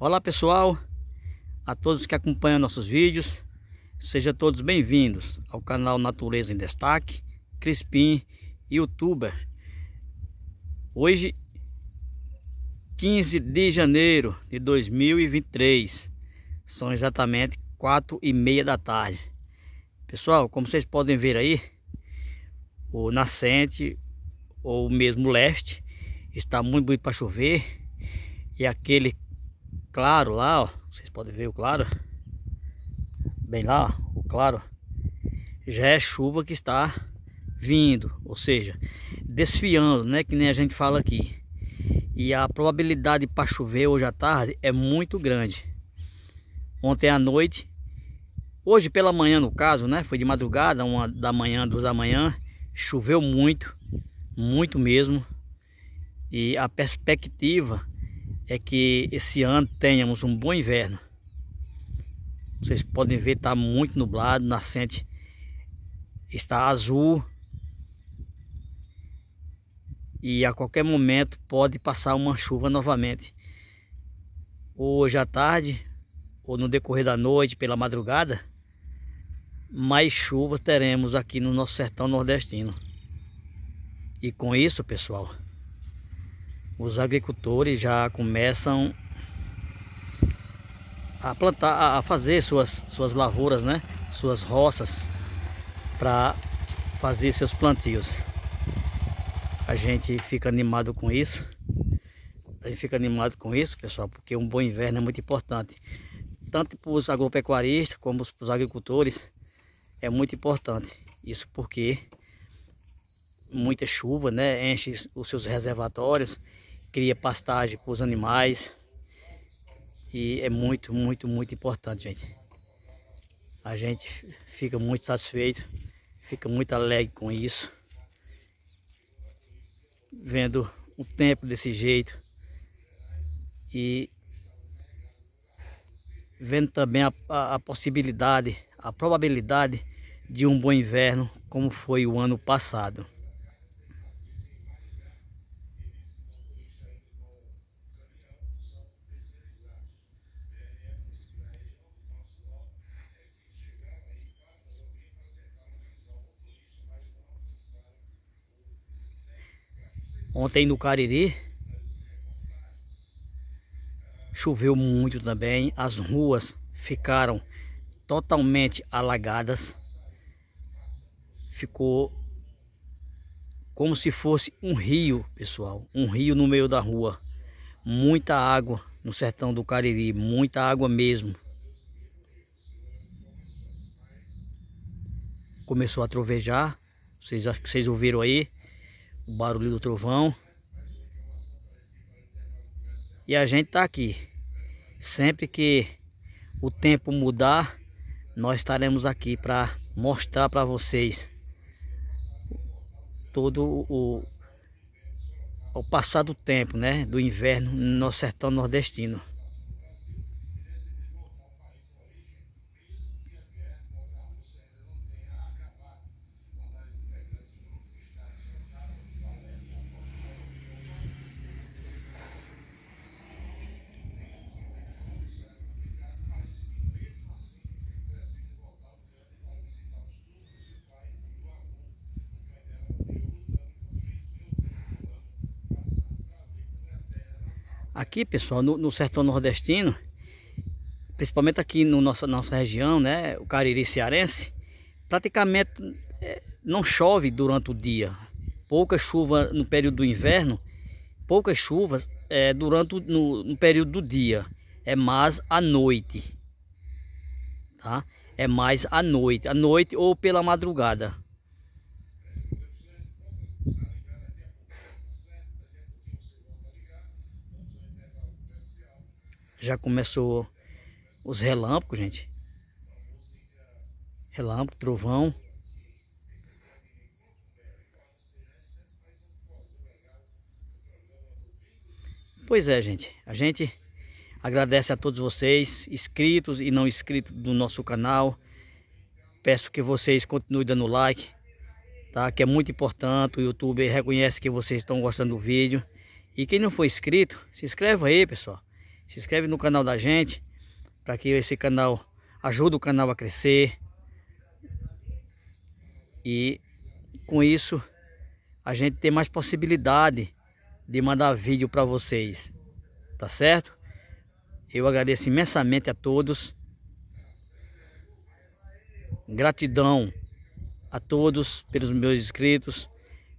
Olá pessoal, a todos que acompanham nossos vídeos, sejam todos bem-vindos ao canal Natureza em Destaque, Crispim, Youtuber. Hoje, 15 de janeiro de 2023, são exatamente 4 e meia da tarde. Pessoal, como vocês podem ver aí, o nascente ou mesmo leste está muito bonito para chover e aquele claro lá, ó. Vocês podem ver o claro. Bem lá, ó, o claro. Já é chuva que está vindo, ou seja, desfiando, né? Que nem a gente fala aqui. E a probabilidade para chover hoje à tarde é muito grande. Ontem à noite, hoje pela manhã no caso, né? Foi de madrugada, uma da manhã, duas da manhã. Choveu muito, muito mesmo. E a perspectiva é que esse ano tenhamos um bom inverno. Vocês podem ver, está muito nublado, nascente está azul. E a qualquer momento pode passar uma chuva novamente. Ou hoje à tarde, ou no decorrer da noite, pela madrugada, mais chuvas teremos aqui no nosso sertão nordestino. E com isso, pessoal, os agricultores já começam a plantar, a fazer suas, suas lavouras, né? suas roças para fazer seus plantios. A gente fica animado com isso. A gente fica animado com isso, pessoal, porque um bom inverno é muito importante. Tanto para os agropecuaristas como para os agricultores é muito importante. Isso porque muita chuva, né, enche os seus reservatórios cria pastagem para os animais. E é muito, muito, muito importante, gente. A gente fica muito satisfeito, fica muito alegre com isso. Vendo o tempo desse jeito e vendo também a, a, a possibilidade, a probabilidade de um bom inverno como foi o ano passado. Ontem no Cariri choveu muito também, as ruas ficaram totalmente alagadas. Ficou como se fosse um rio, pessoal, um rio no meio da rua. Muita água no sertão do Cariri, muita água mesmo. Começou a trovejar, vocês, vocês ouviram aí o barulho do trovão. E a gente tá aqui. Sempre que o tempo mudar, nós estaremos aqui para mostrar para vocês todo o, o passar do tempo, né? Do inverno no nosso sertão nordestino. Aqui, pessoal, no, no sertão nordestino, principalmente aqui no nossa, nossa região, né, o Cariri cearense, praticamente é, não chove durante o dia. Pouca chuva no período do inverno, poucas chuvas é, durante o, no, no, período do dia. É mais à noite, tá? É mais à noite, à noite ou pela madrugada. Já começou os relâmpagos, gente. Relâmpago, trovão. Pois é, gente. A gente agradece a todos vocês, inscritos e não inscritos do nosso canal. Peço que vocês continuem dando like, tá? Que é muito importante. O YouTube reconhece que vocês estão gostando do vídeo. E quem não for inscrito, se inscreva aí, pessoal. Se inscreve no canal da gente, para que esse canal ajude o canal a crescer. E com isso, a gente tem mais possibilidade de mandar vídeo para vocês, tá certo? Eu agradeço imensamente a todos. Gratidão a todos pelos meus inscritos,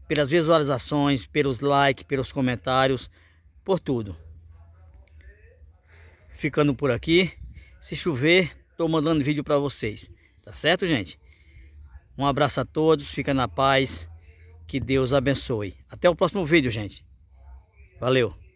pelas visualizações, pelos likes, pelos comentários, por tudo ficando por aqui. Se chover, estou mandando vídeo para vocês. Tá certo, gente? Um abraço a todos, fica na paz. Que Deus abençoe. Até o próximo vídeo, gente. Valeu!